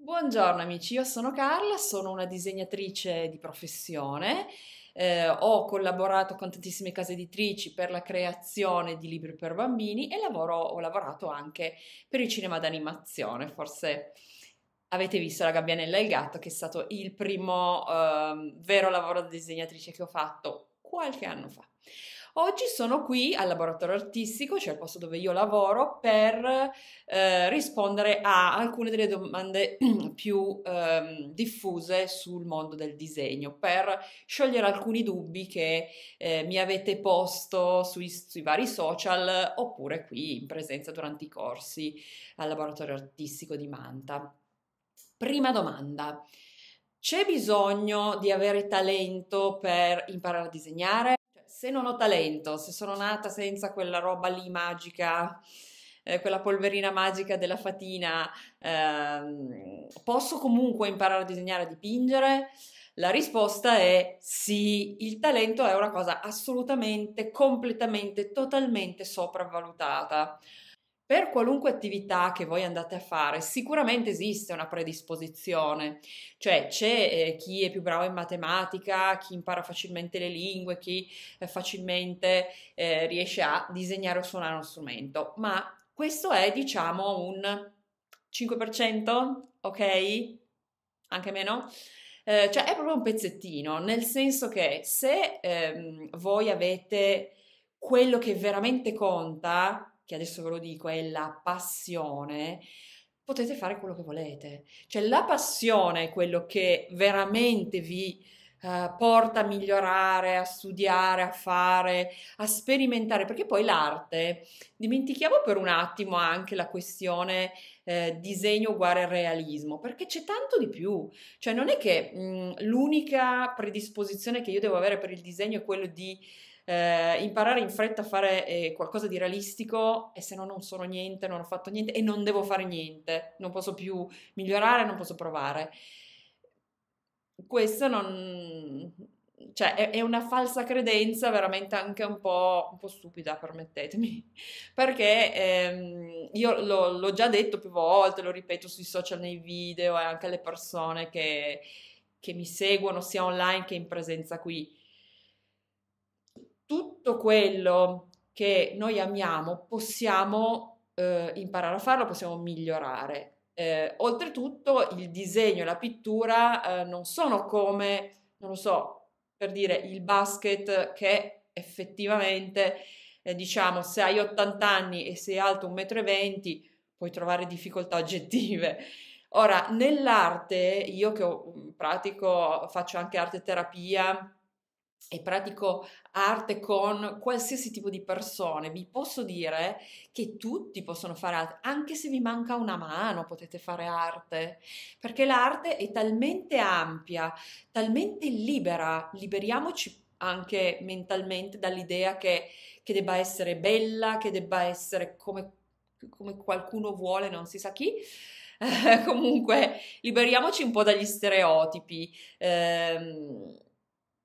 Buongiorno amici, io sono Carla, sono una disegnatrice di professione, eh, ho collaborato con tantissime case editrici per la creazione di libri per bambini e lavoro, ho lavorato anche per il cinema d'animazione, forse avete visto La gabbianella e il gatto che è stato il primo eh, vero lavoro da disegnatrice che ho fatto qualche anno fa. Oggi sono qui al laboratorio artistico, cioè il posto dove io lavoro, per eh, rispondere a alcune delle domande più eh, diffuse sul mondo del disegno, per sciogliere alcuni dubbi che eh, mi avete posto sui, sui, vari social oppure qui in presenza durante i corsi al laboratorio artistico di Manta. Prima domanda. C'è bisogno di avere talento per imparare a disegnare? se non ho talento, se sono nata senza quella roba lì magica, eh, quella polverina magica della fatina, eh, posso comunque imparare a disegnare, a dipingere? La risposta è sì, il talento è una cosa assolutamente, completamente, totalmente sopravvalutata per qualunque attività che voi andate a fare, sicuramente esiste una predisposizione, cioè c'è eh, chi è più bravo in matematica, chi impara facilmente le lingue, chi eh, facilmente eh, riesce a disegnare o suonare uno strumento, ma questo è diciamo un 5%, ok? Anche meno? Eh, cioè è proprio un pezzettino, nel senso che se ehm, voi avete quello che veramente conta, che adesso ve lo dico è la passione, potete fare quello che volete. Cioè la passione è quello che veramente vi uh, porta a migliorare, a studiare, a fare, a sperimentare, perché poi l'arte, dimentichiamo per un attimo anche la questione eh, disegno uguale realismo, perché c'è tanto di più. Cioè non è che mh, mm, l'unica predisposizione che io devo avere per il disegno è quello di eh, imparare in fretta a fare eh, qualcosa di realistico e se no non sono niente, non ho fatto niente e non devo fare niente, non posso più migliorare, non posso provare. Questo non... Cioè, è, una falsa credenza veramente anche un po', un po stupida, permettetemi, perché ehm, io l'ho, l'ho già detto più volte, lo ripeto sui social, nei video e anche alle persone che, che mi seguono sia online che in presenza qui tutto quello che noi amiamo possiamo eh, imparare a farlo, possiamo migliorare. Eh, oltretutto il disegno e la pittura eh, non sono come, non lo so, per dire il basket che effettivamente, eh, diciamo, se hai 80 anni e sei alto 1,20 m puoi trovare difficoltà oggettive. Ora, nell'arte, io che ho, pratico, faccio anche arte terapia, e pratico arte con qualsiasi tipo di persone, vi posso dire che tutti possono fare arte, anche se vi manca una mano potete fare arte, perché l'arte è talmente ampia, talmente libera, liberiamoci anche mentalmente dall'idea che, che debba essere bella, che debba essere come, come qualcuno vuole, non si sa chi. comunque liberiamoci un po' dagli stereotipi. Eh,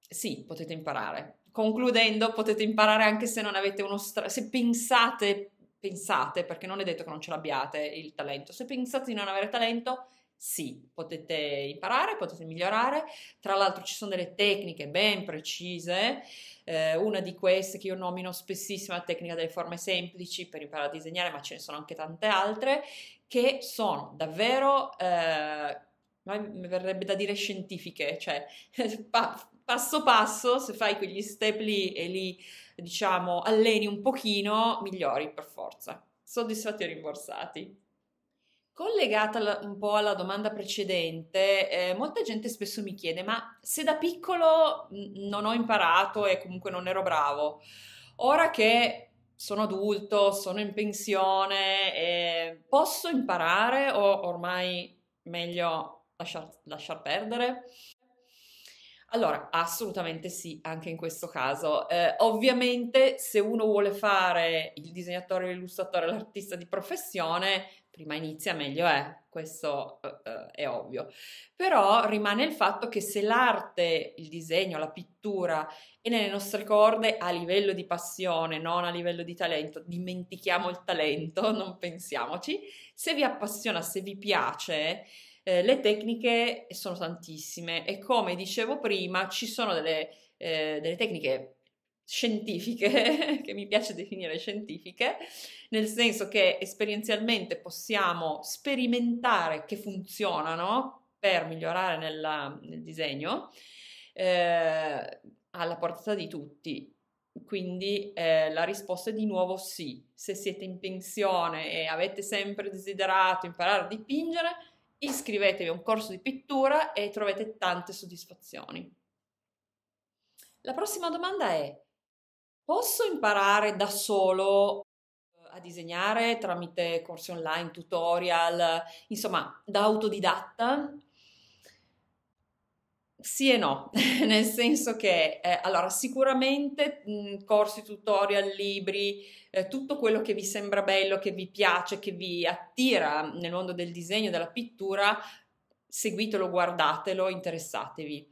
sì, potete imparare. Concludendo, potete imparare anche se non avete uno stra- se pensate pensate, perché non è detto che non ce l'abbiate il talento. Se pensate di non avere talento, sì, potete imparare, potete migliorare. Tra l'altro ci sono delle tecniche ben precise. Eh, una di queste che io nomino spessissima, è la tecnica delle forme semplici per imparare a disegnare, ma ce ne sono anche tante altre che sono davvero eh, mi verrebbe da dire scientifiche, cioè passo passo, se fai quegli step lì e li, diciamo, alleni un pochino, migliori per forza. Soddisfatti e rimborsati. Collegata un po' alla domanda precedente, eh, molta gente spesso mi chiede: ma se da piccolo non ho imparato e comunque non ero bravo, ora che sono adulto, sono in pensione, eh, posso imparare o ormai meglio lasciar, lasciar perdere? Allora, assolutamente sì, anche in questo caso. Eh, ovviamente, se uno vuole fare il disegnatore, l'illustratore, l'artista di professione, prima inizia meglio è, questo eh, eh, è ovvio. Però rimane il fatto che se l'arte, il disegno, la pittura è nelle nostre corde a livello di passione, non a livello di talento, dimentichiamo il talento, non pensiamoci. Se vi appassiona, se vi piace, eh, le tecniche sono tantissime e come dicevo prima ci sono delle, eh, delle tecniche scientifiche, che mi piace definire scientifiche, nel senso che esperienzialmente possiamo sperimentare che funzionano per migliorare nella, nel disegno eh, alla portata di tutti. Quindi eh, la risposta è di nuovo sì. Se siete in pensione e avete sempre desiderato imparare a dipingere, iscrivetevi a un corso di pittura e troverete tante soddisfazioni. La prossima domanda è, posso imparare da solo eh, a disegnare tramite corsi online, tutorial, insomma, da autodidatta? Sì e no, nel senso che eh, allora sicuramente mh, corsi, tutorial, libri, eh, tutto quello che vi sembra bello, che vi piace, che vi attira nel mondo del disegno, della pittura, seguitelo, guardatelo, interessatevi.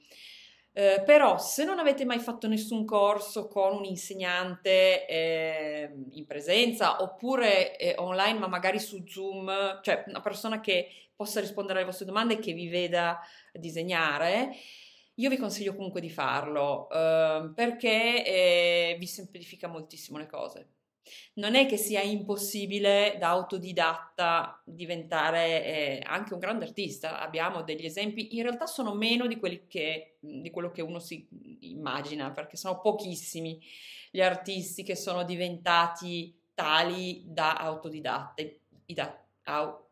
Eh, però se non avete mai fatto nessun corso con un insegnante eh, in presenza oppure eh, online ma magari su Zoom, cioè una persona che possa rispondere alle vostre domande e che vi veda disegnare, io vi consiglio comunque di farlo eh, perché eh, vi semplifica moltissimo le cose. Non è che sia impossibile da autodidatta diventare eh, anche un grande artista, abbiamo degli esempi, in realtà sono meno di, che, di quello che uno si immagina, perché sono pochissimi gli artisti che sono diventati tali da autodidatti. Da, au,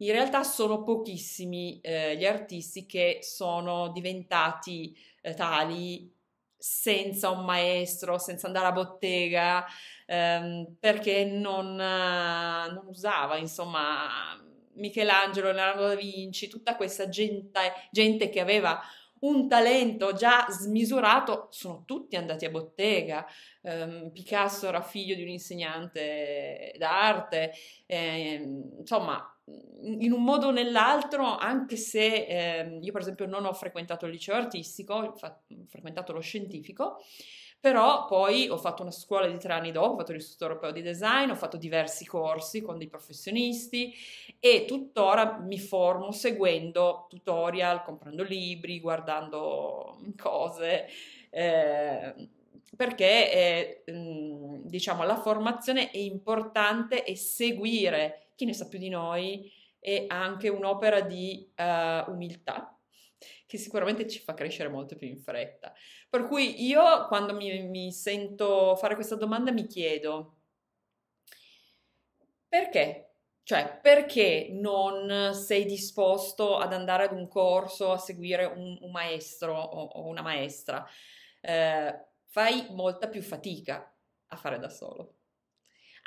in realtà sono pochissimi eh, gli artisti che sono diventati eh, tali senza un maestro, senza andare a bottega, ehm, perché non, eh, non, usava, insomma, Michelangelo, Leonardo da Vinci, tutta questa gente, gente che aveva un talento già smisurato, sono tutti andati a bottega. Um, Picasso era figlio di un insegnante d'arte, e, ehm, insomma, in un modo o nell'altro, anche se eh, io per esempio non ho frequentato il liceo artistico, ho frequentato lo scientifico, però poi ho fatto una scuola di tre anni dopo, ho fatto l'Istituto Europeo di Design, ho fatto diversi corsi con dei professionisti e tuttora mi formo seguendo tutorial, comprando libri, guardando cose. Eh, perché eh, diciamo la formazione è importante e seguire chi ne sa più di noi è anche un'opera di uh, umiltà che sicuramente ci fa crescere molto più in fretta. Per cui io quando mi, mi sento fare questa domanda mi chiedo perché? Cioè, perché non sei disposto ad andare ad un corso, a seguire un, un maestro o, o, una maestra? Eh, fai molta più fatica a fare da solo.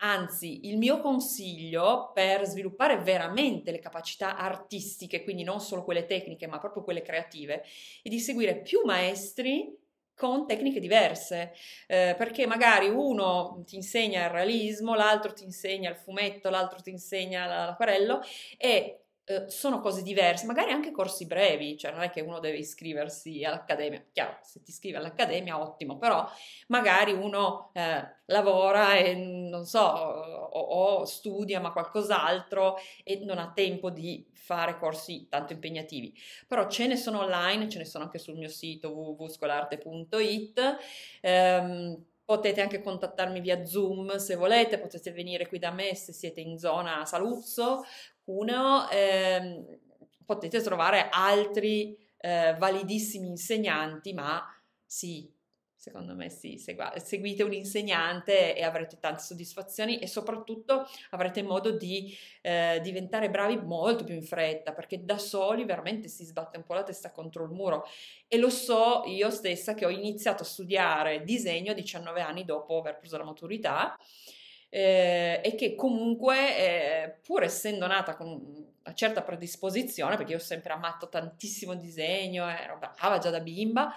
Anzi, il mio consiglio per sviluppare veramente le capacità artistiche, quindi non solo quelle tecniche, ma proprio quelle creative, è di seguire più maestri con tecniche diverse, eh, perché magari uno ti insegna il realismo, l'altro ti insegna il fumetto, l'altro ti insegna l'acquarello e eh, sono cose diverse, magari anche corsi brevi, cioè non è che uno deve iscriversi all'accademia, chiaro, se ti iscrivi all'accademia ottimo, però magari uno eh, lavora e non so, o, o studia ma qualcos'altro e non ha tempo di fare corsi tanto impegnativi, però ce ne sono online, ce ne sono anche sul mio sito www.scolarte.it. Ehm, Potete anche contattarmi via Zoom se volete, potete venire qui da me se siete in zona Saluzzo, Cuneo, ehm, potete trovare altri eh, validissimi insegnanti, ma sì, Secondo me sì, segua, seguite un insegnante e avrete tante soddisfazioni e soprattutto avrete modo di eh, diventare bravi molto più in fretta perché da soli veramente si sbatte un po' la testa contro il muro e lo so io stessa che ho iniziato a studiare disegno 19 anni dopo aver preso la maturità eh, e che comunque eh, pur essendo nata con una certa predisposizione perché io ho sempre amato tantissimo disegno, ero brava già da bimba,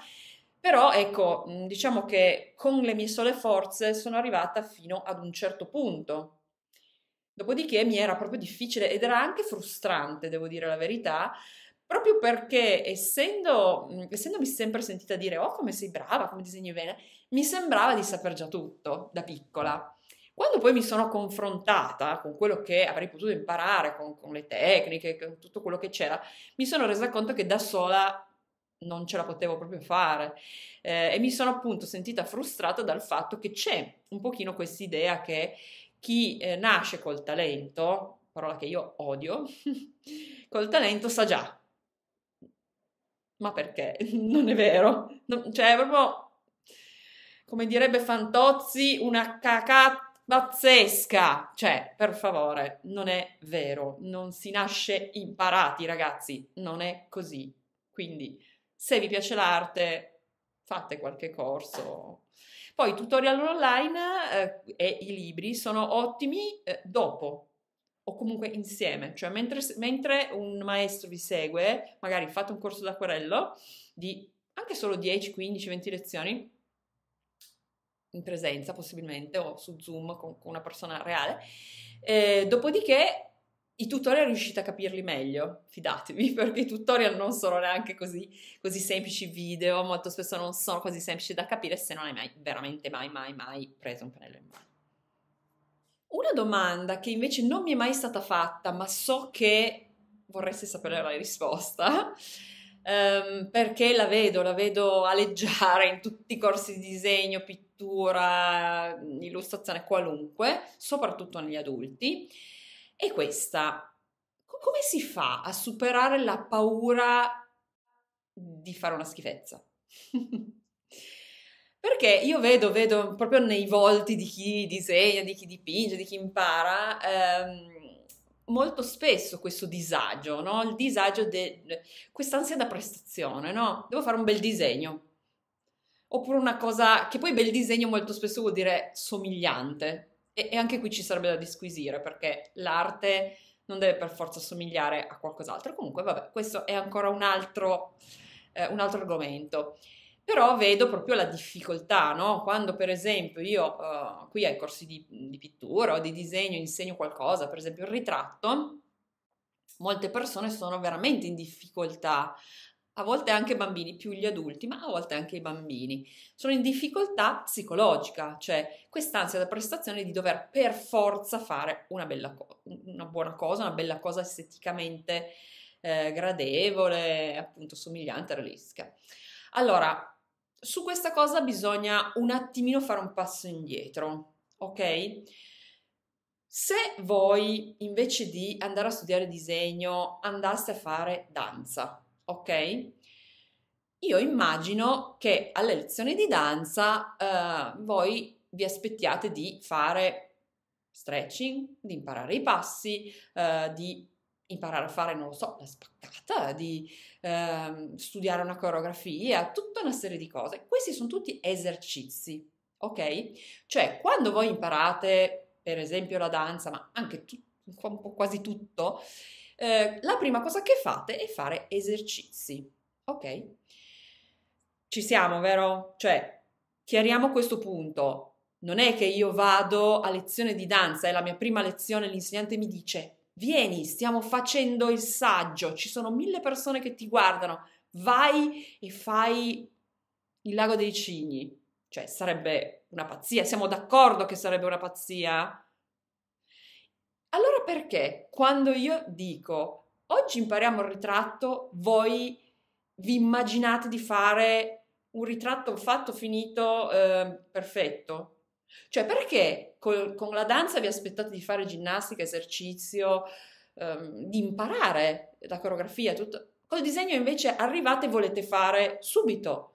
però ecco, mm, diciamo che con le mie sole forze sono arrivata fino ad un certo punto. Dopodiché mi era proprio difficile ed era anche frustrante, devo dire la verità, proprio perché essendo, mm, essendomi sempre sentita dire oh come sei brava, come disegni bene, mi sembrava di saper già tutto da piccola. Quando poi mi sono confrontata con quello che avrei potuto imparare, con, con le tecniche, con tutto quello che c'era, mi sono resa conto che da sola non ce la potevo proprio fare eh, e mi sono appunto sentita frustrata dal fatto che c'è un pochino questa idea che chi eh, nasce col talento, parola che io odio, col talento sa già. Ma perché? Non è vero. Non, cioè, è proprio, come direbbe Fantozzi, una cacata pazzesca. Cioè, per favore, non è vero. Non si nasce imparati, ragazzi. Non è così. Quindi se vi piace l'arte, fate qualche corso. Poi i tutorial online eh, e i libri sono ottimi eh, dopo o comunque insieme, cioè mentre, mentre, un maestro vi segue, magari fate un corso d'acquarello di anche solo 10, 15, 20 lezioni in presenza possibilmente o su Zoom con, con una persona reale, eh, dopodiché i tutorial riuscite a capirli meglio, fidatevi, perché i tutorial non sono neanche così, così semplici video, molto spesso non sono così semplici da capire se non hai mai, veramente mai, mai, mai preso un pennello in mano. Una domanda che invece non mi è mai stata fatta, ma so che vorreste sapere la risposta, Um, perché la vedo, la vedo aleggiare in tutti i corsi di disegno, pittura, illustrazione, qualunque, soprattutto negli adulti. E questa, come si fa a superare la paura di fare una schifezza? Perché io vedo, vedo proprio nei volti di chi disegna, di chi dipinge, di chi impara, ehm, molto spesso questo disagio, no? il disagio, de, quest'ansia da prestazione, no? devo fare un bel disegno, oppure una cosa che poi bel disegno molto spesso vuol dire somigliante, e, e anche qui ci sarebbe da disquisire perché l'arte non deve per forza somigliare a qualcos'altro. Comunque, vabbè, questo è ancora un altro, eh, un altro argomento. Però vedo proprio la difficoltà, no? Quando per esempio io eh, qui ai corsi di, di pittura o di disegno insegno qualcosa, per esempio il ritratto, molte persone sono veramente in difficoltà a volte anche bambini, più gli adulti, ma a volte anche i bambini, sono in difficoltà psicologica, cioè quest'ansia da prestazione di dover per forza fare una, co- una buona cosa, una bella cosa esteticamente eh, gradevole, appunto somigliante, realistica. Allora, su questa cosa bisogna un attimino fare un passo indietro, ok? Se voi invece di andare a studiare disegno andaste a fare danza, ok? Io immagino che alle lezioni di danza eh, voi vi aspettiate di fare stretching, di imparare i passi, eh, di imparare a fare, non lo so, la spaccata, di eh, studiare una coreografia, tutta una serie di cose. Questi sono tutti esercizi, ok? Cioè, quando voi imparate, per esempio, la danza, ma anche tu, quasi tutto, eh, la prima cosa che fate è fare esercizi. Ok? Ci siamo, vero? Cioè, chiariamo questo punto. Non è che io vado a lezione di danza, è la mia prima lezione, l'insegnante mi dice, vieni, stiamo facendo il saggio, ci sono mille persone che ti guardano, vai e fai il lago dei cigni. Cioè, sarebbe una pazzia, siamo d'accordo che sarebbe una pazzia? Allora perché quando io dico oggi impariamo il ritratto, voi vi immaginate di fare un ritratto fatto, finito, eh, perfetto? Cioè perché col, con la danza vi aspettate di fare ginnastica, esercizio, ehm, di imparare la coreografia, tutto? Col disegno invece arrivate e volete fare subito.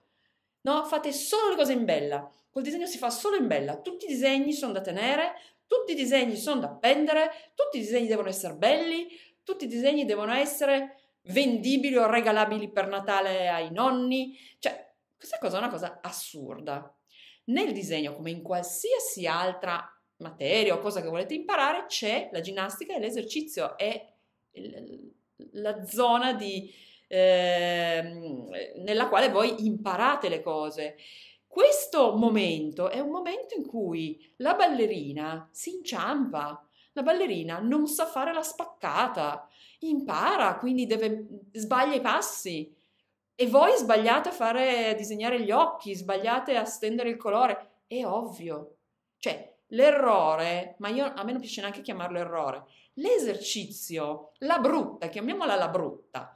No, fate solo le cose in bella. Col disegno si fa solo in bella. Tutti i disegni sono da tenere, tutti i disegni sono da appendere, tutti i disegni devono essere belli, tutti i disegni devono essere vendibili o regalabili per Natale ai nonni. Cioè, questa cosa è una cosa assurda. Nel disegno, come in qualsiasi altra materia o cosa che volete imparare, c'è la ginnastica e l'esercizio, è la zona di, eh, nella quale voi imparate le cose. Questo momento è un momento in cui la ballerina si inciampa, la ballerina non sa fare la spaccata, impara, quindi deve, sbaglia i passi. E voi sbagliate a fare a disegnare gli occhi, sbagliate a stendere il colore. È ovvio. Cioè, l'errore, ma io, a me non piace neanche chiamarlo errore, l'esercizio, la brutta, chiamiamola la brutta,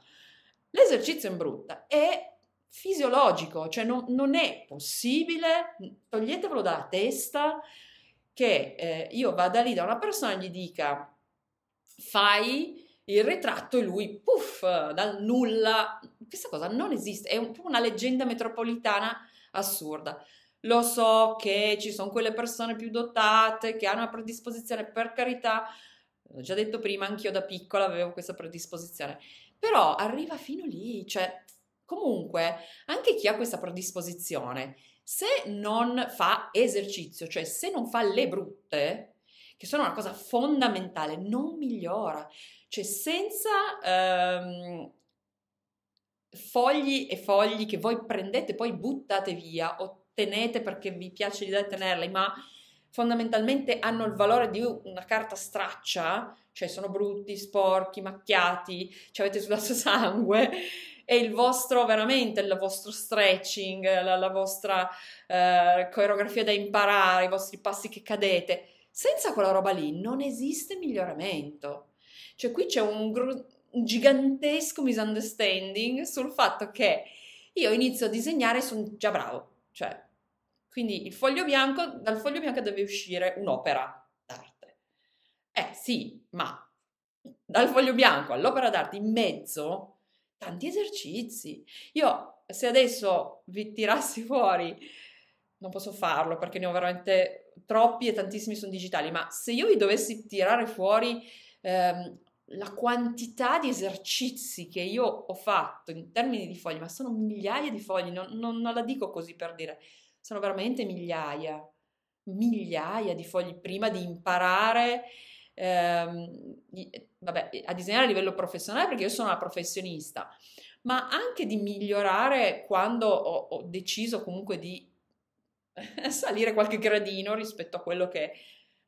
l'esercizio in brutta è fisiologico, cioè non, non è possibile, toglietevelo dalla testa, che eh, io vada lì da una persona e gli dica fai il ritratto e lui, puff, dal nulla. Questa cosa non esiste, è un, una leggenda metropolitana assurda. Lo so che ci sono quelle persone più dotate che hanno una predisposizione, per carità, l'ho già detto prima, anch'io da piccola avevo questa predisposizione, però arriva fino lì, cioè Comunque, anche chi ha questa predisposizione, se non fa esercizio, cioè se non fa le brutte, che sono una cosa fondamentale, non migliora. Cioè senza ehm, fogli e fogli che voi prendete e poi buttate via o tenete perché vi piace l'idea di tenerli, ma fondamentalmente hanno il valore di una carta straccia, cioè sono brutti, sporchi, macchiati, ci avete sudato sangue è il vostro, veramente, il vostro stretching, la, la vostra eh, coreografia da imparare, i vostri passi che cadete. Senza quella roba lì non esiste miglioramento. Cioè qui c'è un, gru- un gigantesco misunderstanding sul fatto che io inizio a disegnare e sono già bravo. Cioè, quindi il foglio bianco, dal foglio bianco deve uscire un'opera d'arte. Eh sì, ma dal foglio bianco all'opera d'arte in mezzo tanti esercizi. Io se adesso vi tirassi fuori, non posso farlo perché ne ho veramente troppi e tantissimi sono digitali, ma se io vi dovessi tirare fuori ehm, la quantità di esercizi che io ho fatto in termini di fogli, ma sono migliaia di fogli, non, non, non la dico così per dire, sono veramente migliaia, migliaia di fogli prima di imparare ehm, vabbè, eh, a disegnare a livello professionale perché io sono una professionista, ma anche di migliorare quando ho, ho deciso comunque di salire qualche gradino rispetto a quello che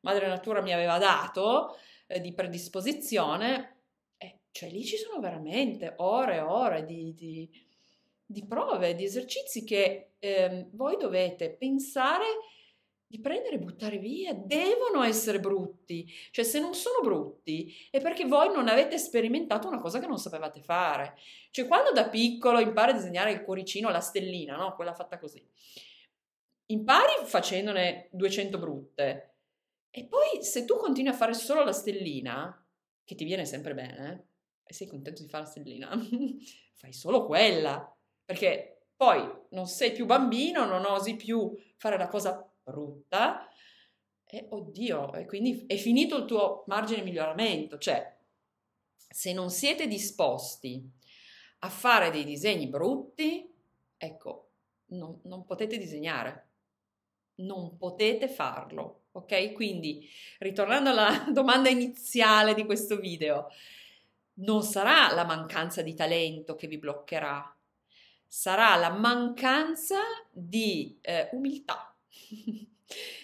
madre natura mi aveva dato eh, di predisposizione, eh, cioè lì ci sono veramente ore e ore di, di, di prove, di esercizi che eh, voi dovete pensare di prendere e buttare via, devono essere brutti, cioè se non sono brutti è perché voi non avete sperimentato una cosa che non sapevate fare, cioè quando da piccolo impari a disegnare il cuoricino, la stellina, no? quella fatta così, impari facendone 200 brutte e poi se tu continui a fare solo la stellina, che ti viene sempre bene, eh, e sei contento di fare la stellina, fai solo quella, perché poi non sei più bambino, non osi più fare la cosa brutta, e oddio, e quindi è finito il tuo margine di miglioramento, cioè se non siete disposti a fare dei disegni brutti, ecco, non, non potete disegnare, non potete farlo, ok? Quindi, ritornando alla domanda iniziale di questo video, non sarà la mancanza di talento che vi bloccherà, sarà la mancanza di eh, umiltà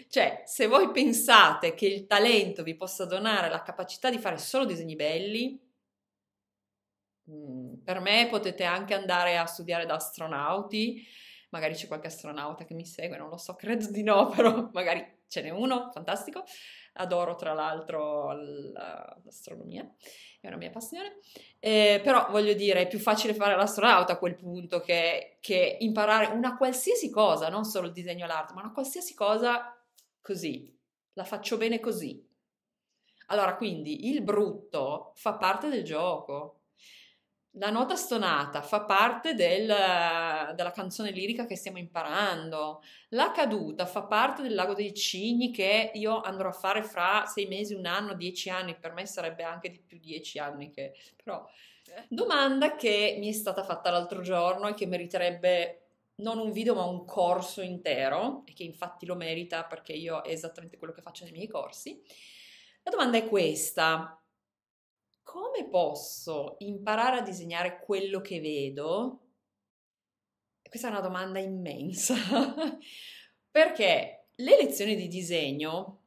cioè, se voi pensate che il talento vi possa donare la capacità di fare solo disegni belli, mm, per me potete anche andare a studiare da astronauti, magari c'è qualche astronauta che mi segue, non lo so, credo di no, però magari ce n'è uno, fantastico. Adoro tra l'altro l'astronomia è una mia passione, eh, però voglio dire, è più facile fare l'astronauta a quel punto che, che imparare una qualsiasi cosa, non solo il disegno e l'arte, ma una qualsiasi cosa così, la faccio bene così. Allora, quindi il brutto fa parte del gioco, la nota stonata fa parte del, della canzone lirica che stiamo imparando, la caduta fa parte del lago dei cigni che io andrò a fare fra sei mesi, un anno, dieci anni, per me sarebbe anche di più dieci anni che però... Domanda che mi è stata fatta l'altro giorno e che meriterebbe non un video ma un corso intero, e che infatti lo merita perché io è esattamente quello che faccio nei miei corsi. La domanda è questa, come posso imparare a disegnare quello che vedo? Questa è una domanda immensa, perché le lezioni di disegno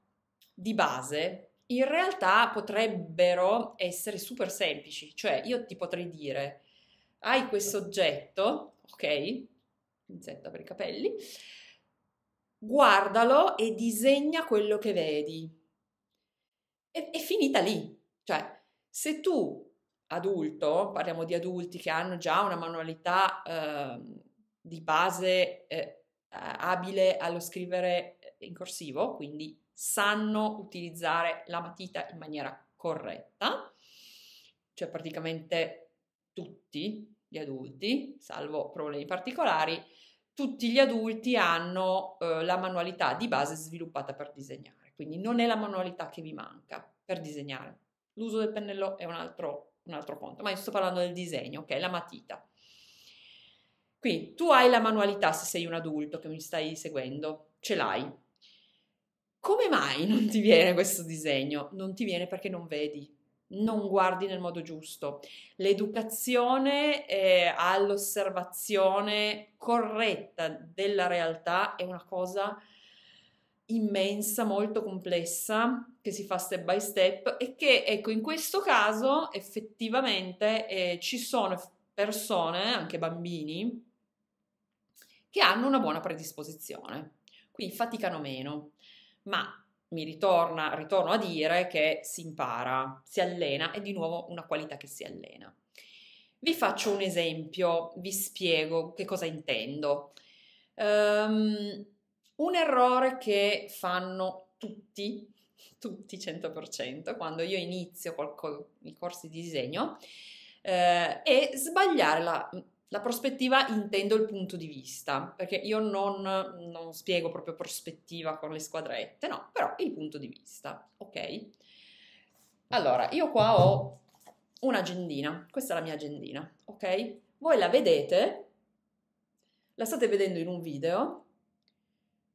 di base in realtà potrebbero essere super semplici, cioè io ti potrei dire, hai questo oggetto, ok, pinzetta per i capelli, guardalo e disegna quello che vedi. E, è finita lì, cioè se tu, adulto, parliamo di adulti che hanno già una manualità eh, di base eh, abile allo scrivere eh, in corsivo, quindi sanno utilizzare la matita in maniera corretta, cioè praticamente tutti gli adulti, salvo problemi particolari, tutti gli adulti hanno eh, la manualità di base sviluppata per disegnare, quindi non è la manualità che vi manca per disegnare. L'uso del pennello è un altro, un altro conto, ma io sto parlando del disegno, ok? La matita. Quindi tu hai la manualità se sei un adulto che mi stai seguendo, ce l'hai. Come mai non ti viene questo disegno? Non ti viene perché non vedi, non guardi nel modo giusto. L'educazione eh, all'osservazione corretta della realtà è una cosa immensa, molto complessa, che si fa step by step e che, ecco, in questo caso effettivamente eh, ci sono persone, anche bambini, che hanno una buona predisposizione, quindi faticano meno, ma mi ritorna, ritorno a dire che si impara, si allena, è di nuovo una qualità che si allena. Vi faccio un esempio, vi spiego che cosa intendo. Um, un errore che fanno tutti, tutti 100%, quando io inizio i corsi di disegno, eh, è sbagliare la, la prospettiva intendo il punto di vista, perché io non, non, spiego proprio prospettiva con le squadrette, no, però il punto di vista, ok? Allora, io qua ho un'agendina, questa è la mia agendina, ok? Voi la vedete, la state vedendo in un video,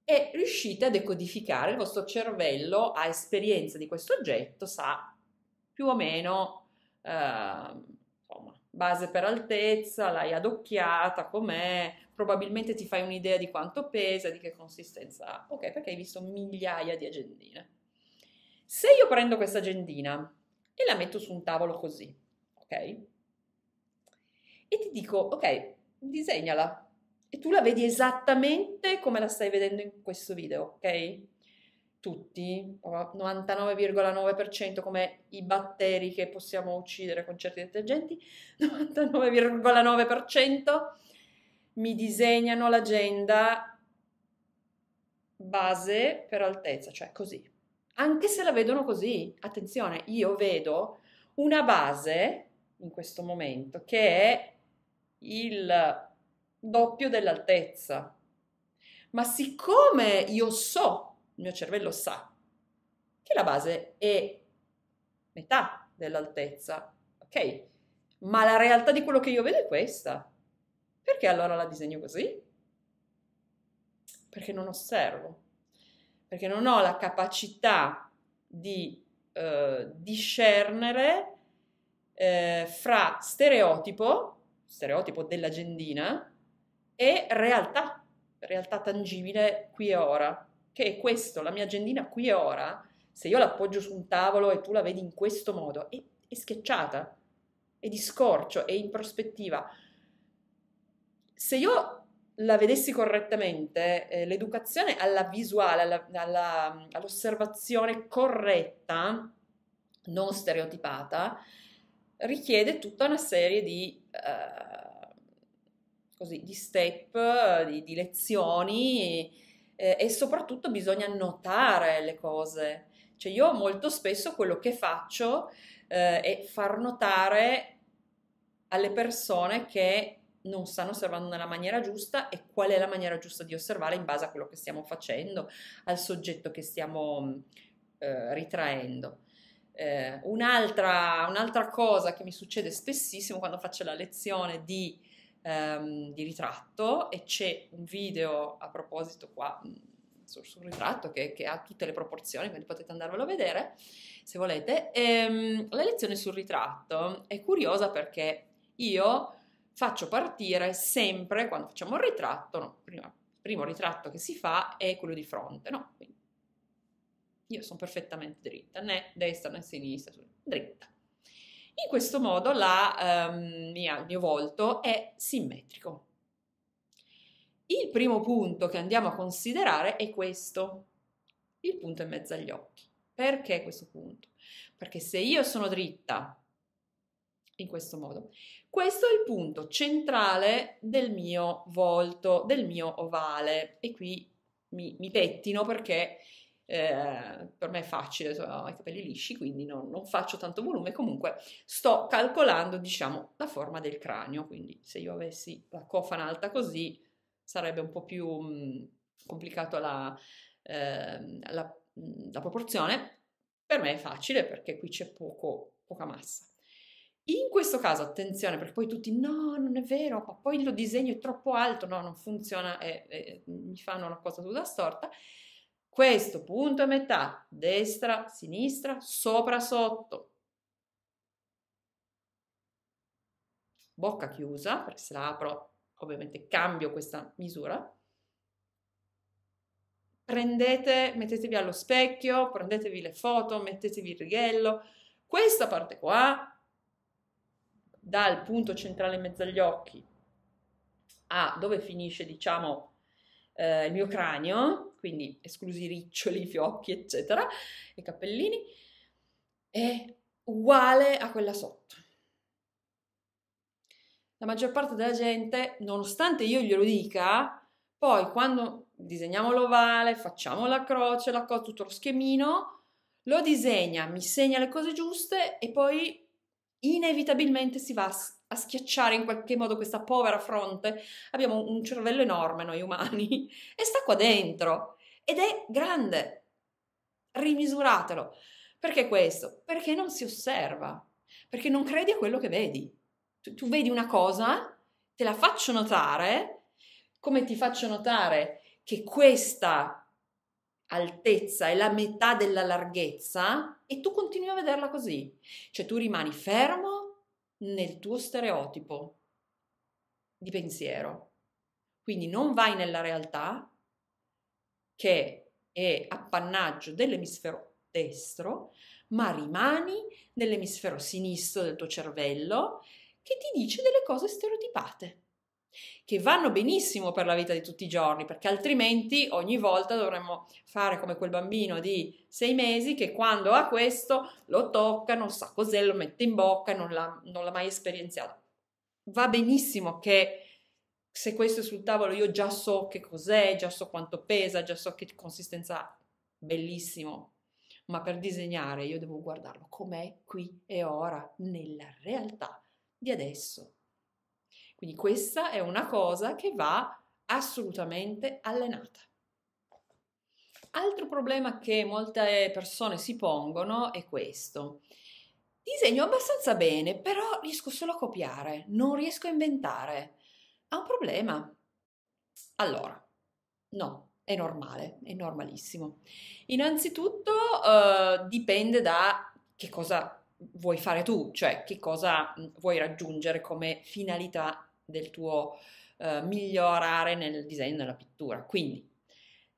e riuscite a decodificare, il vostro cervello a esperienza di questo oggetto, sa più o meno, eh, insomma, base per altezza, l'hai adocchiata, com'è, probabilmente ti fai un'idea di quanto pesa, di che consistenza ha. Ok, perché hai visto migliaia di agendine. Se io prendo questa agendina e la metto su un tavolo così, ok? E ti dico, ok, disegnala, e tu la vedi esattamente come la stai vedendo in questo video, ok? Tutti, 99,9% come i batteri che possiamo uccidere con certi detergenti, 99,9% mi disegnano l'agenda base per altezza, cioè così. Anche se la vedono così, attenzione, io vedo una base in questo momento che è il doppio dell'altezza. Ma siccome io so, il mio cervello sa, che la base è metà dell'altezza, ok? Ma la realtà di quello che io vedo è questa. Perché allora la disegno così? Perché non osservo, perché non ho la capacità di eh, discernere eh, fra stereotipo, stereotipo dell'agendina, e realtà, realtà tangibile qui e ora, che è questo, la mia agendina qui e ora, se io l'appoggio su un tavolo e tu la vedi in questo modo, è, è schiacciata, è di scorcio, è in prospettiva. Se io la vedessi correttamente, eh, l'educazione alla visuale, alla, alla, all'osservazione corretta, non stereotipata, richiede tutta una serie di eh, così, di step, eh, di, di lezioni eh, e soprattutto bisogna notare le cose. Cioè io molto spesso quello che faccio eh, è far notare alle persone che non stanno osservando nella maniera giusta e qual è la maniera giusta di osservare in base a quello che stiamo facendo, al soggetto che stiamo eh, ritraendo. Eh, un'altra, un'altra, cosa che mi succede spessissimo quando faccio la lezione di ehm, di ritratto e c'è un video a proposito qua mm, sul, sul ritratto che, che, ha tutte le proporzioni, quindi potete andarvelo a vedere se volete. Ehm, la lezione sul ritratto è curiosa perché io faccio partire sempre quando facciamo il ritratto, no, prima, il primo ritratto che si fa è quello di fronte, no? Quindi io sono perfettamente dritta, né destra né sinistra, dritta. In questo modo la, ehm, mia, il mio volto è simmetrico. Il primo punto che andiamo a considerare è questo, il punto in mezzo agli occhi. Perché questo punto? Perché se io sono dritta in questo modo, questo è il punto centrale del mio volto, del mio ovale e qui mi, mi pettino perché eh, per me è facile, ho i capelli lisci, quindi non, non, faccio tanto volume, comunque sto calcolando, diciamo, la forma del cranio, quindi se io avessi la cofana alta così sarebbe un po' più mh, mm, complicato la, eh, la, mm, la proporzione, per me è facile perché qui c'è poco, poca massa. In questo caso, attenzione, perché poi tutti no, non è vero, ma poi lo disegno è troppo alto, no, non funziona, e, e mi fanno una cosa tutta storta. Questo punto a metà, destra, sinistra, sopra, sotto. Bocca chiusa, perché se la apro ovviamente cambio questa misura. Prendete, mettetevi allo specchio, prendetevi le foto, mettetevi il righello. Questa parte qua dal punto centrale in mezzo agli occhi a dove finisce, diciamo, eh, il mio cranio, quindi esclusi i riccioli, i fiocchi, eccetera, i cappellini, è uguale a quella sotto. La maggior parte della gente, nonostante io glielo dica, poi quando disegniamo l'ovale, facciamo la croce, la cosa, tutto lo schemino, lo disegna, mi segna le cose giuste e poi inevitabilmente si va a schiacciare in qualche modo questa povera fronte. Abbiamo un cervello enorme noi umani e sta qua dentro ed è grande. Rimisuratelo. Perché questo? Perché non si osserva, perché non credi a quello che vedi. Tu, tu vedi una cosa, te la faccio notare, come ti faccio notare che questa altezza è la metà della larghezza e tu continui a vederla così. Cioè tu rimani fermo nel tuo stereotipo di pensiero. Quindi non vai nella realtà che è appannaggio dell'emisfero destro, ma rimani nell'emisfero sinistro del tuo cervello che ti dice delle cose stereotipate che vanno benissimo per la vita di tutti i giorni, perché altrimenti ogni volta dovremmo fare come quel bambino di sei mesi che quando ha questo lo tocca, non sa cos'è, lo mette in bocca, non l'ha, non l'ha mai esperienziato. Va benissimo che se questo è sul tavolo io già so che cos'è, già so quanto pesa, già so che consistenza ha, bellissimo, ma per disegnare io devo guardarlo com'è qui e ora, nella realtà di adesso quindi questa è una cosa che va assolutamente allenata. Altro problema che molte persone si pongono è questo. Disegno abbastanza bene, però riesco solo a copiare, non riesco a inventare. Ha un problema. Allora, no, è normale, è normalissimo. Innanzitutto eh, dipende da che cosa vuoi fare tu, cioè che cosa vuoi raggiungere come finalità del tuo eh, migliorare nel disegno, nella pittura. Quindi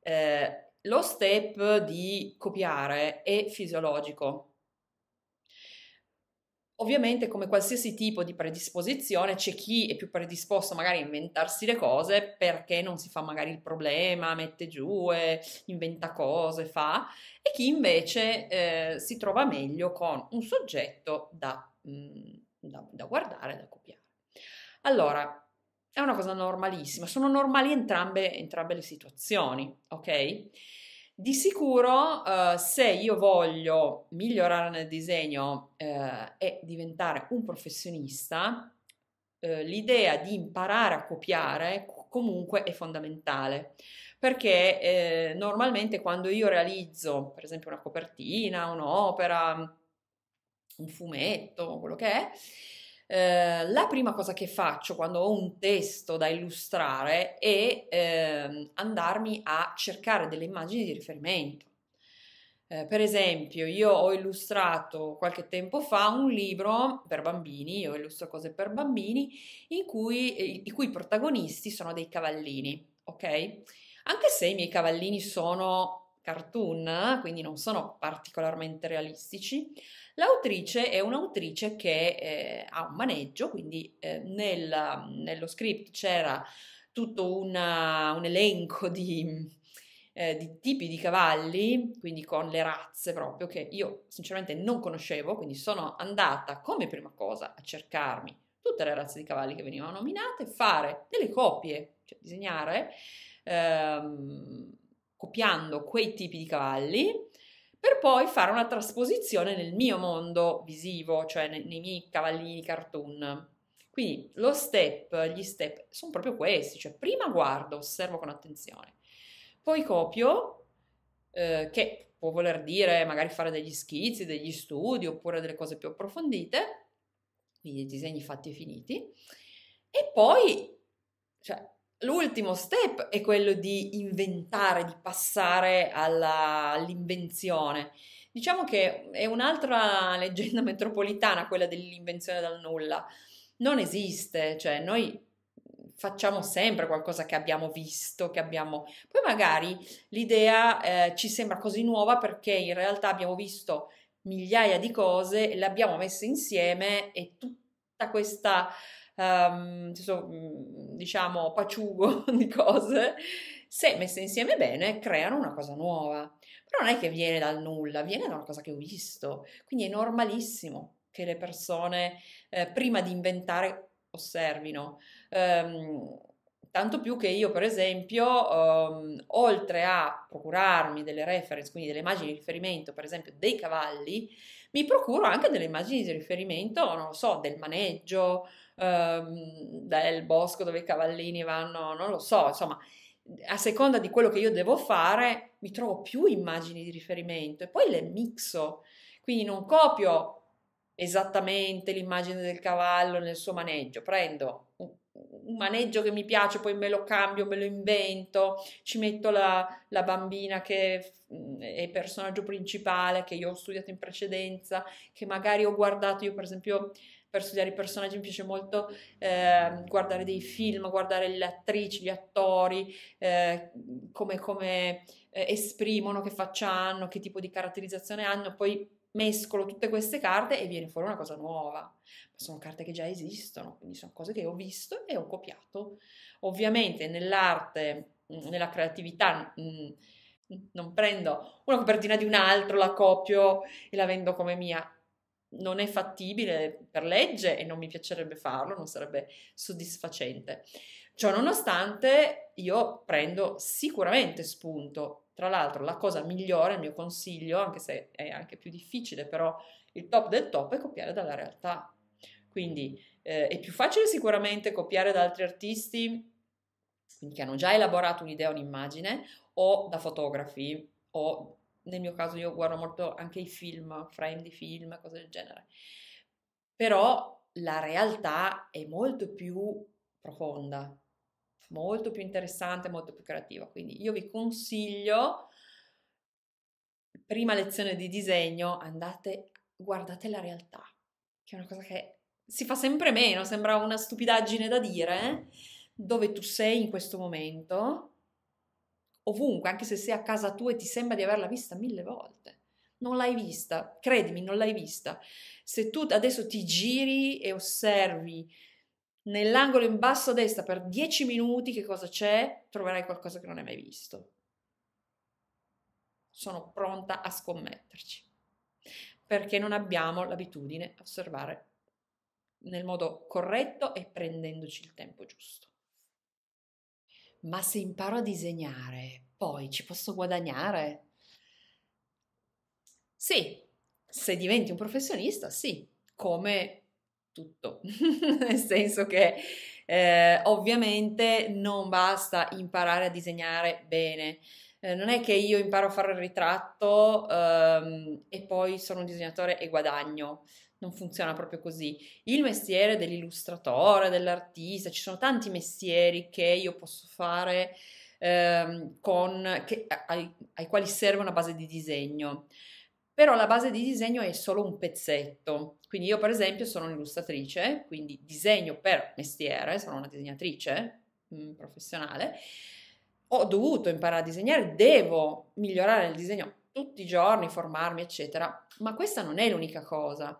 eh, lo step di copiare è fisiologico. Ovviamente, come qualsiasi tipo di predisposizione, c'è chi è più predisposto magari a inventarsi le cose perché non si fa magari il problema, mette giù, e inventa cose, fa, e chi invece eh, si trova meglio con un soggetto da, mh, mm, da, da guardare, da copiare. Allora, è una cosa normalissima, sono normali entrambe, entrambe le situazioni, ok? Di sicuro eh, se io voglio migliorare nel disegno eh, e diventare un professionista, eh, l'idea di imparare a copiare comunque è fondamentale perché eh, normalmente quando io realizzo per esempio una copertina, un'opera, un fumetto, quello che è, eh, la prima cosa che faccio quando ho un testo da illustrare è eh, andarmi a cercare delle immagini di riferimento. Eh, per esempio, io ho illustrato qualche tempo fa un libro per bambini, io illustro cose per bambini, in cui, eh, i cui protagonisti sono dei cavallini, ok? Anche se i miei cavallini sono cartoon, quindi non sono particolarmente realistici, L'autrice è un'autrice che eh, ha un maneggio, quindi eh, nel, nello script c'era tutto una, un elenco di, eh, di, tipi di cavalli, quindi con le razze proprio, che io sinceramente non conoscevo, quindi sono andata come prima cosa a cercarmi tutte le razze di cavalli che venivano nominate, fare delle copie, cioè disegnare, ehm, copiando quei tipi di cavalli per poi fare una trasposizione nel mio mondo visivo, cioè nei, nei miei cavallini cartoon. Quindi lo step, gli step sono proprio questi, cioè prima guardo, osservo con attenzione, poi copio, eh, che può voler dire magari fare degli schizzi, degli studi oppure delle cose più approfondite, quindi disegni fatti e finiti, e poi cioè, L'ultimo step è quello di inventare, di passare alla, all'invenzione. Diciamo che è un'altra leggenda metropolitana quella dell'invenzione dal nulla. Non esiste, cioè noi facciamo sempre qualcosa che abbiamo visto, che abbiamo... Poi magari l'idea eh, ci sembra così nuova perché in realtà abbiamo visto migliaia di cose, le abbiamo messe insieme e tutta questa um, diciamo paciugo di cose, se messe insieme bene creano una cosa nuova. Però non è che viene dal nulla, viene da una cosa che ho visto. Quindi è normalissimo che le persone eh, prima di inventare osservino. Um, tanto più che io, per esempio, um, oltre a procurarmi delle reference, quindi delle immagini di riferimento, per esempio dei cavalli, mi procuro anche delle immagini di riferimento, non lo so, del maneggio, ehm, del bosco dove i cavallini vanno, non lo so, insomma, a seconda di quello che io devo fare, mi trovo più immagini di riferimento e poi le mixo. Quindi non copio esattamente l'immagine del cavallo nel suo maneggio, prendo un maneggio che mi piace, poi me lo cambio, me lo invento, ci metto la, la, bambina che mm, è il personaggio principale che io ho studiato in precedenza, che magari ho guardato io per esempio per studiare i personaggi mi piace molto eh, guardare dei film, guardare le attrici, gli attori, eh, come, come eh, esprimono, che faccia hanno, che tipo di caratterizzazione hanno, poi mescolo tutte queste carte e viene fuori una cosa nuova. Ma sono carte che già esistono, quindi sono cose che ho visto e ho copiato. Ovviamente nell'arte, mm, nella creatività, mm, non prendo una copertina di un altro, la copio e la vendo come mia. Non è fattibile per legge e non mi piacerebbe farlo, non sarebbe soddisfacente. Ciononostante, io prendo sicuramente spunto. Tra l'altro, la cosa migliore, il mio consiglio, anche se è anche più difficile, però il top del top è copiare dalla realtà. Quindi eh, è più facile sicuramente copiare da altri artisti che hanno già elaborato un'idea, un'immagine, o da fotografi, o nel mio caso io guardo molto anche i film, frame di film, cose del genere. Però la realtà è molto più profonda, molto più interessante, molto più creativa. Quindi io vi consiglio, prima lezione di disegno, andate, guardate la realtà, che è una cosa che si fa sempre meno, sembra una stupidaggine da dire, dove tu sei in questo momento, ovunque, anche se sei a casa tua e ti sembra di averla vista mille volte. Non l'hai vista, credimi, non l'hai vista. Se tu adesso ti giri e osservi nell'angolo in basso a destra per 10 minuti che cosa c'è, troverai qualcosa che non hai mai visto. Sono pronta a scommetterci, perché non abbiamo l'abitudine a osservare nel modo corretto e prendendoci il tempo giusto. Ma se imparo a disegnare, poi ci posso guadagnare? Sì, se diventi un professionista, sì, come tutto, nel senso che eh, ovviamente non basta imparare a disegnare bene. Eh, non è che io imparo a fare il ritratto ehm, e poi sono un disegnatore e guadagno. Non funziona proprio così. Il mestiere dell'illustratore, dell'artista, ci sono tanti mestieri che io posso fare ehm, con, che, ai, ai quali serve una base di disegno però la base di disegno è solo un pezzetto. Quindi io per esempio sono un'illustratrice, quindi disegno per mestiere, sono una disegnatrice mh, mm, professionale, ho dovuto imparare a disegnare, devo migliorare il disegno tutti i giorni, formarmi, eccetera, ma questa non è l'unica cosa.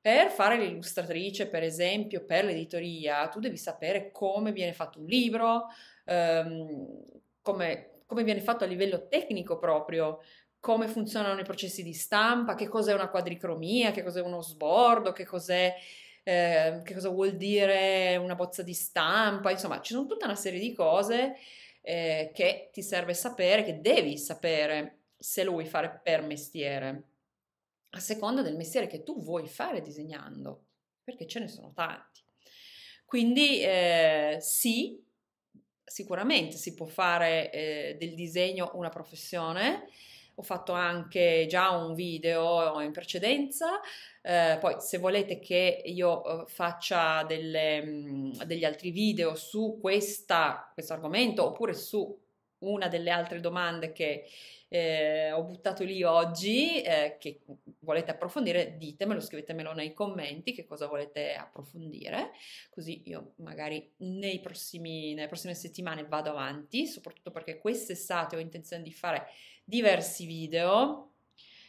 Per fare l'illustratrice, per esempio, per l'editoria, tu devi sapere come viene fatto un libro, ehm, come, come viene fatto a livello tecnico proprio, come funzionano i processi di stampa, che cos'è una quadricromia, che cos'è uno sbordo, che cos'è eh, che cosa vuol dire una bozza di stampa, insomma, ci sono tutta una serie di cose eh, che ti serve sapere, che devi sapere se lo vuoi fare per mestiere, a seconda del mestiere che tu vuoi fare disegnando, perché ce ne sono tanti. Quindi eh, sì, sicuramente si può fare eh, del disegno una professione, ho fatto anche già un video in precedenza. Eh, poi se volete che io eh, faccia delle, mm, degli altri video su questa, questo argomento oppure su una delle altre domande che eh, ho buttato lì oggi, eh, che volete approfondire, ditemelo, scrivetemelo nei commenti che cosa volete approfondire, così io magari prossimi, nelle prossime settimane vado avanti, soprattutto perché quest'estate ho intenzione di fare diversi video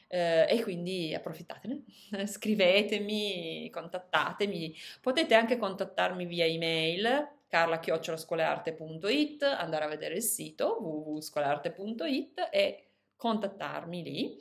eh, e quindi approfittatene, scrivetemi, contattatemi, potete anche contattarmi via email carla-scolearte.it, andare a vedere il sito www.scolearte.it e contattarmi lì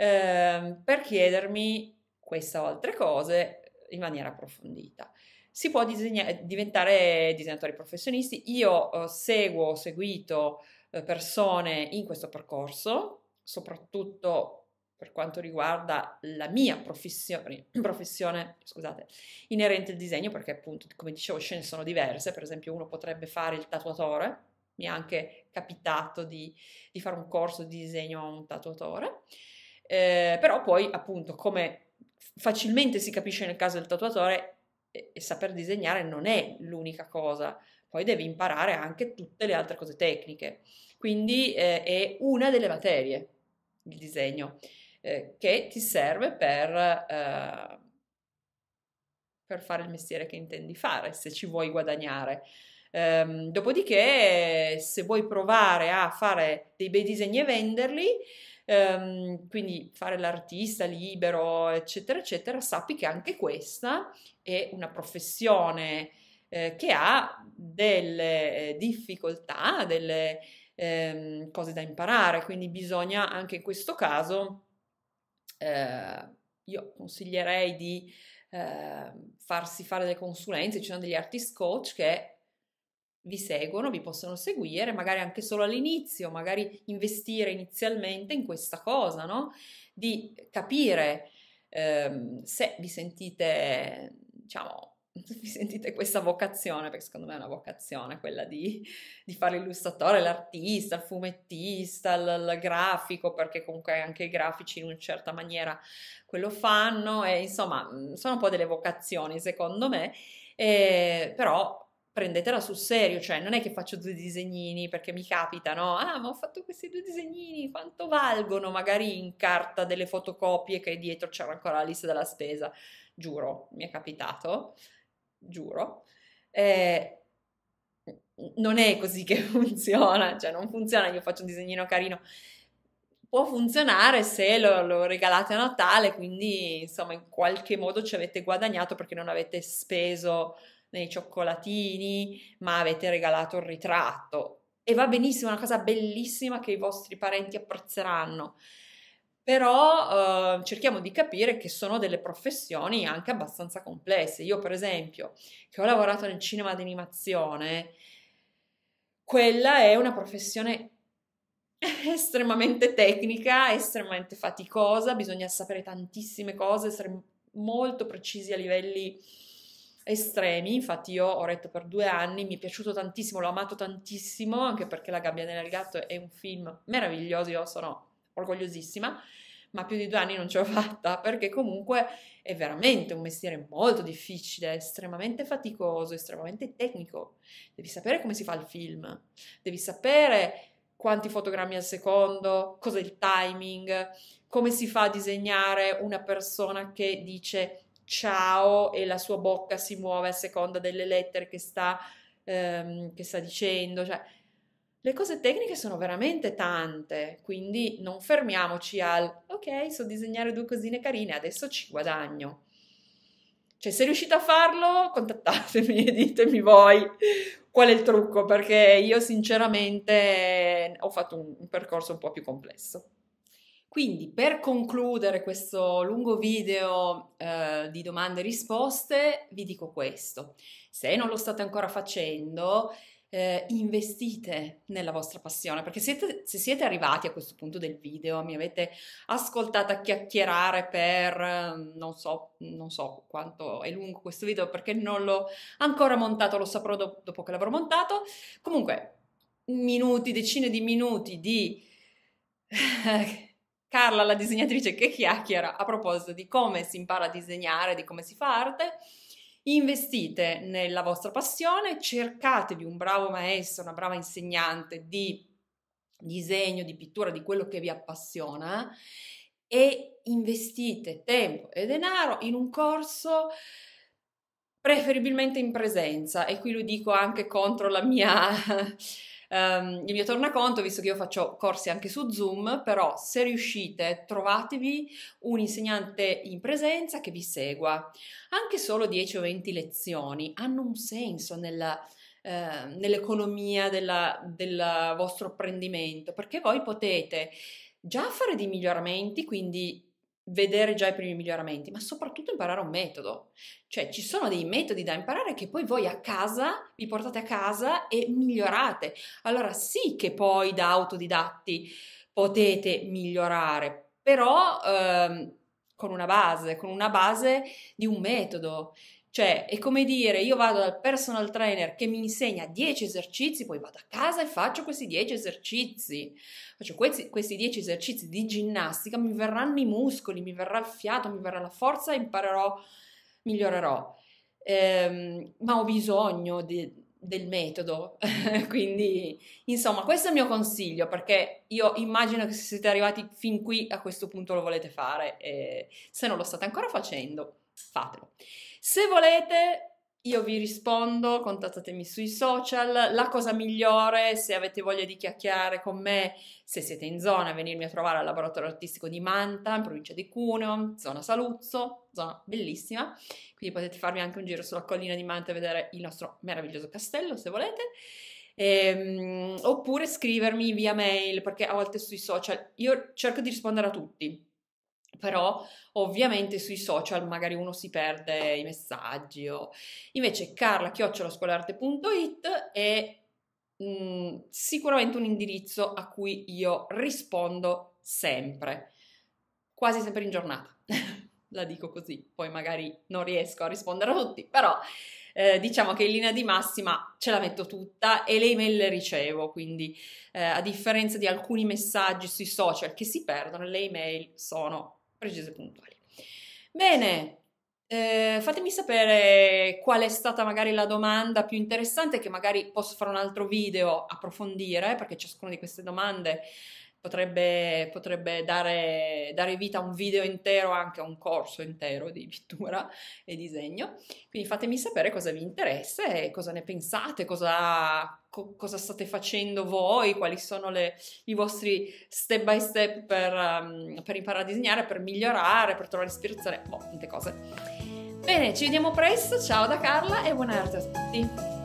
ehm, per chiedermi queste o altre cose in maniera approfondita. Si può disegna- diventare disegnatori professionisti. Io eh, seguo, ho seguito eh, persone in questo percorso, soprattutto per quanto riguarda la mia professione, professione scusate, inerente al disegno, perché appunto, come dicevo, scene sono diverse, per esempio uno potrebbe fare il tatuatore, mi è anche capitato di, di fare un corso di disegno a un tatuatore, eh, però poi appunto come facilmente si capisce nel caso del tatuatore e, e saper disegnare non è l'unica cosa, poi devi imparare anche tutte le altre cose tecniche, quindi eh, è una delle materie il disegno eh, che ti serve per eh, per fare il mestiere che intendi fare, se ci vuoi guadagnare. Ehm, dopodiché, se vuoi provare a fare dei bei disegni e venderli, ehm, quindi fare l'artista libero, eccetera, eccetera, sappi che anche questa è una professione eh, che ha delle eh, difficoltà, delle ehm, cose da imparare, quindi bisogna anche in questo caso, eh, io consiglierei di eh, farsi fare delle consulenze, ci sono degli artist coach che vi seguono, vi possono seguire, magari anche solo all'inizio, magari investire inizialmente in questa cosa, no? Di capire ehm, se vi sentite, diciamo, vi sentite questa vocazione, perché secondo me è una vocazione quella di, di fare l'illustratore, l'artista, il fumettista, il, il, grafico, perché comunque anche i grafici in una certa maniera quello fanno, e insomma sono un po' delle vocazioni secondo me, e, eh, però prendetela sul serio, cioè non è che faccio due disegnini perché mi capita, no? Ah, ma ho fatto questi due disegnini, quanto valgono? Magari in carta delle fotocopie che dietro c'era ancora la lista della spesa, giuro, mi è capitato, giuro. Eh, non è così che funziona, cioè non funziona, io faccio un disegnino carino. Può funzionare se lo, lo, regalate a Natale, quindi insomma in qualche modo ci avete guadagnato perché non avete speso nei cioccolatini, ma avete regalato il ritratto. E va benissimo, è una cosa bellissima che i vostri parenti apprezzeranno. Però eh, cerchiamo di capire che sono delle professioni anche abbastanza complesse. Io, per esempio, che ho lavorato nel cinema d'animazione, quella è una professione estremamente tecnica, estremamente faticosa, bisogna sapere tantissime cose, essere molto precisi a livelli estremi, infatti io ho retto per due anni, mi è piaciuto tantissimo, l'ho amato tantissimo, anche perché La gabbia del gatto è un film meraviglioso, io sono orgogliosissima, ma più di due anni non ce l'ho fatta perché comunque è veramente un mestiere molto difficile, estremamente faticoso, estremamente tecnico. Devi sapere come si fa il film, devi sapere quanti fotogrammi al secondo, cos'è il timing, come si fa a disegnare una persona che dice ciao e la sua bocca si muove a seconda delle lettere che sta, ehm, che sta dicendo. Cioè, le cose tecniche sono veramente tante, quindi non fermiamoci al ok, so disegnare due cosine carine, adesso ci guadagno. Cioè, se riuscite a farlo, contattatemi e ditemi voi qual è il trucco, perché io sinceramente ho fatto un, un percorso un po' più complesso. Quindi per concludere questo lungo video eh, di domande e risposte vi dico questo, se non lo state ancora facendo eh, investite nella vostra passione perché siete, se siete arrivati a questo punto del video mi avete ascoltata chiacchierare per non so, non so quanto è lungo questo video perché non l'ho ancora montato lo saprò do- dopo che l'avrò montato comunque minuti decine di minuti di Carla, la disegnatrice che chiacchiera a proposito di come si impara a disegnare, di come si fa arte. Investite nella vostra passione, cercatevi un bravo maestro, una brava insegnante di disegno, di pittura, di quello che vi appassiona e investite tempo e denaro in un corso preferibilmente in presenza e qui lo dico anche contro la mia Um, il mio tornaconto, visto che io faccio corsi anche su Zoom, però se riuscite trovatevi un insegnante in presenza che vi segua. Anche solo 10 o 20 lezioni hanno un senso nella, eh, nell'economia del vostro apprendimento, perché voi potete già fare dei miglioramenti, quindi vedere già i primi miglioramenti, ma soprattutto imparare un metodo. Cioè ci sono dei metodi da imparare che poi voi a casa vi portate a casa e migliorate. Allora sì che poi da autodidatti potete migliorare, però ehm, con una base, con una base di un metodo. Cioè, è come dire, io vado dal personal trainer che mi insegna 10 esercizi, poi vado a casa e faccio questi 10 esercizi. Faccio questi, questi 10 esercizi di ginnastica, mi verranno i muscoli, mi verrà il fiato, mi verrà la forza, imparerò, migliorerò. Ehm, ma ho bisogno di, del metodo. Quindi, insomma, questo è il mio consiglio perché io immagino che se siete arrivati fin qui a questo punto lo volete fare e se non lo state ancora facendo, fatelo. Se volete, io vi rispondo, contattatemi sui social. La cosa migliore, se avete voglia di chiacchierare con me, se siete in zona, venirmi a trovare al laboratorio artistico di Manta, in provincia di Cuneo, zona Saluzzo, zona bellissima. Quindi potete farmi anche un giro sulla collina di Manta e vedere il nostro meraviglioso castello, se volete. Ehm, oppure scrivermi via mail, perché a volte sui social io cerco di rispondere a tutti però ovviamente sui social magari uno si perde i messaggi o... invece carla chioccioloscolarte.it è mh, mm, sicuramente un indirizzo a cui io rispondo sempre quasi sempre in giornata la dico così poi magari non riesco a rispondere a tutti però eh, diciamo che in linea di massima ce la metto tutta e le email le ricevo, quindi eh, a differenza di alcuni messaggi sui social che si perdono, le email sono precise e puntuali. Bene, eh, fatemi sapere qual è stata magari la domanda più interessante che magari posso fare un altro video approfondire perché ciascuna di queste domande potrebbe, potrebbe dare, dare, vita a un video intero, anche a un corso intero di pittura e disegno. Quindi fatemi sapere cosa vi interessa e cosa ne pensate, cosa, co- cosa state facendo voi, quali sono le, i vostri step by step per, um, per, imparare a disegnare, per migliorare, per trovare ispirazione, boh, tante cose. Bene, ci vediamo presto, ciao da Carla e buona arte a tutti!